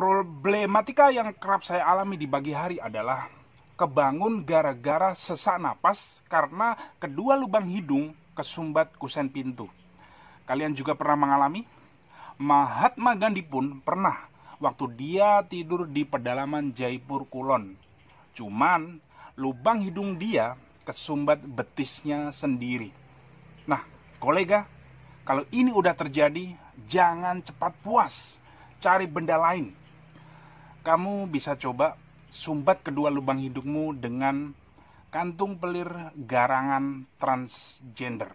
Problematika yang kerap saya alami di pagi hari adalah kebangun gara-gara sesak napas karena kedua lubang hidung kesumbat kusen pintu. Kalian juga pernah mengalami? Mahatma Gandhi pun pernah waktu dia tidur di pedalaman Jaipur Kulon. Cuman lubang hidung dia kesumbat betisnya sendiri. Nah, kolega, kalau ini udah terjadi, jangan cepat puas. Cari benda lain kamu bisa coba sumbat kedua lubang hidungmu dengan kantung pelir garangan transgender.